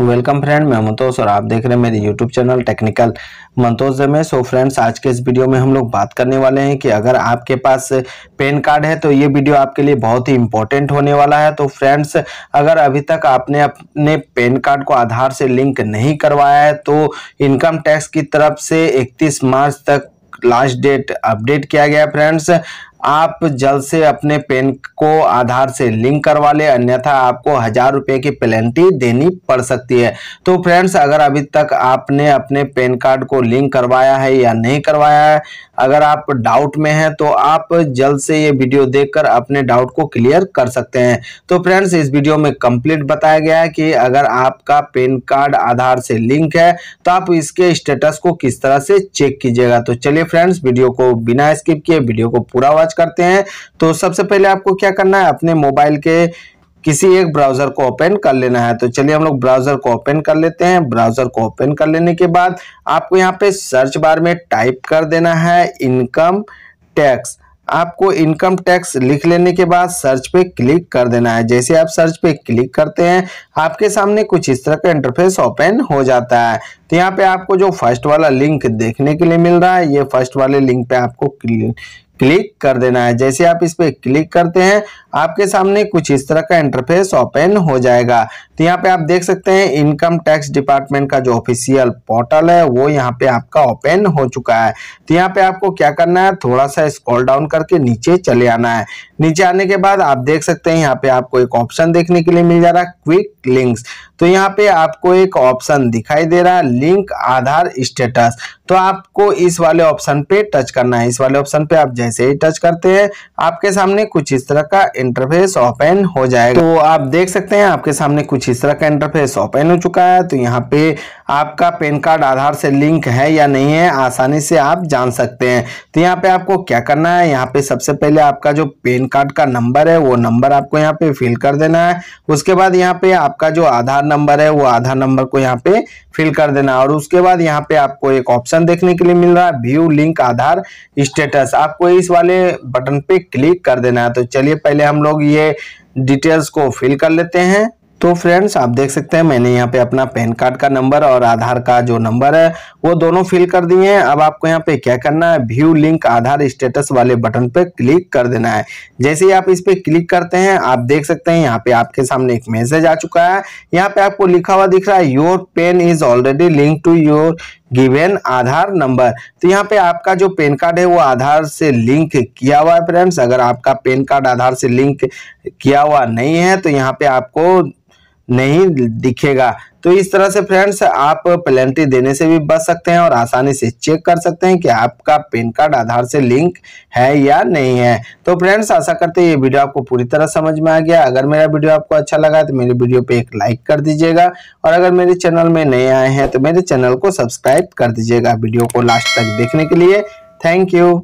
welcome friend मैं मंतोष और आप देख रहे हैं मेरे यूट्यूब चैनल टेक्निकल मंतोष में सो फ्रेंड्स आज के इस वीडियो में हम लोग बात करने वाले हैं कि अगर आपके पास पेन कार्ड है तो ये वीडियो आपके लिए बहुत ही इंपॉर्टेंट होने वाला है तो फ्रेंड्स अगर अभी तक आपने अपने पेन कार्ड को आधार से लिंक नहीं करवाया है तो इनकम टैक्स की तरफ से इकतीस मार्च तक लास्ट डेट अपडेट किया गया फ्रेंड्स आप जल्द से अपने पेन को आधार से लिंक करवा ले अन्यथा आपको हजार रुपये की पेनल्टी देनी पड़ सकती है तो फ्रेंड्स अगर अभी तक आपने अपने पेन कार्ड को लिंक करवाया है या नहीं करवाया है अगर आप डाउट में हैं तो आप जल्द से ये वीडियो देखकर अपने डाउट को क्लियर कर सकते हैं तो फ्रेंड्स इस वीडियो में कंप्लीट बताया गया है कि अगर आपका पेन कार्ड आधार से लिंक है तो आप इसके स्टेटस को किस तरह से चेक कीजिएगा तो चलिए फ्रेंड्स वीडियो को बिना स्किप किए वीडियो को पूरा वॉच सर्च करते हैं तो सबसे पहले आपको क्या करना है अपने मोबाइल के किसी एक ब्राउजर को ओपन कर लेना है तो चलिए हम लोग ब्राउजर को ओपन कर लेते हैं ब्राउजर को ओपन कर लेने के बाद आपको यहाँ पे सर्च बार में टाइप कर देना है इनकम टैक्स आपको इनकम टैक्स लिख लेने के बाद सर्च पे क्लिक कर देना है जैसे आप सर्च पे क्लिक करते हैं आपके सामने कुछ इस तरह का इंटरफेस ओपन हो जाता है तो यहाँ पे आपको जो फर्स्ट वाला लिंक देखने के लिए मिल रहा है ये फर्स्ट वाले लिंक पे आपको क्लिक कर देना है जैसे आप इस पर क्लिक करते हैं आपके सामने कुछ इस तरह का इंटरफेस ओपन हो जाएगा तो यहाँ पे आप देख सकते हैं इनकम टैक्स डिपार्टमेंट का जो ऑफिशियल पोर्टल है वो यहाँ पे आपका ओपन हो चुका है तो यहाँ पे आपको क्या करना है थोड़ा सा स्क्रॉल डाउन करके नीचे चले आना है नीचे आने के बाद आप देख सकते हैं यहाँ पे आपको एक ऑप्शन देखने के लिए मिल जा रहा है क्विक लिंक्स तो यहाँ पे आपको एक ऑप्शन दिखाई दे रहा है लिंक आधार स्टेटस तो आपको इस वाले ऑप्शन पे टच करना है इस वाले ऑप्शन पे आप जैसे से ही टच करते हैं आपके सामने कुछ इस तरह का इंटरफेस ओपन हो जाएगा तो आप देख सकते हैं आपके सामने कुछ इस तरह का इंटरफेस ओपन हो चुका है तो यहाँ पे आपका पैन कार्ड आधार से लिंक है या नहीं है आसानी से आप जान सकते हैं तो यहाँ पे आपको क्या करना है यहाँ पे सबसे पहले आपका जो पैन कार्ड का नंबर है वो नंबर आपको यहाँ पे फिल कर देना है उसके बाद यहाँ पे आपका जो आधार नंबर है वो आधार नंबर को यहाँ पे फिल कर देना और उसके बाद यहाँ पे आपको एक ऑप्शन देखने के लिए मिल रहा है व्यू लिंक आधार स्टेटस आपको इस वाले बटन पे क्लिक कर देना है तो चलिए पहले हम लोग ये डिटेल्स को फिल कर लेते हैं तो फ्रेंड्स आप देख सकते हैं मैंने यहाँ पे अपना पैन कार्ड का नंबर और आधार का जो नंबर है वो दोनों फिल कर दिए हैं अब आपको यहाँ पे क्या करना है व्यू लिंक आधार स्टेटस वाले बटन पे क्लिक कर देना है जैसे ही आप इस पे क्लिक करते हैं आप देख सकते हैं यहाँ पे आपके सामने एक मैसेज आ चुका है यहाँ पे आपको लिखा हुआ दिख रहा है your PAN is already link to your given Aadhaar number तो यहाँ पे आपका जो पेन कार्ड है वो आधार से लिंक किया हुआ है फ्रेंड्स अगर आपका पेन कार्ड आधार से लिंक किया हुआ नहीं है तो यहाँ पे आपको नहीं दिखेगा तो इस तरह से फ्रेंड्स आप पेनल्टी देने से भी बच सकते हैं और आसानी से चेक कर सकते हैं कि आपका पैन कार्ड आधार से लिंक है या नहीं है तो फ्रेंड्स आशा करते हैं ये वीडियो आपको पूरी तरह समझ में आ गया अगर मेरा वीडियो आपको अच्छा लगा तो मेरे वीडियो पे एक लाइक कर दीजिएगा और अगर मेरे चैनल में नए आए हैं तो मेरे चैनल को सब्सक्राइब कर दीजिएगा वीडियो को लास्ट तक देखने के लिए थैंक यू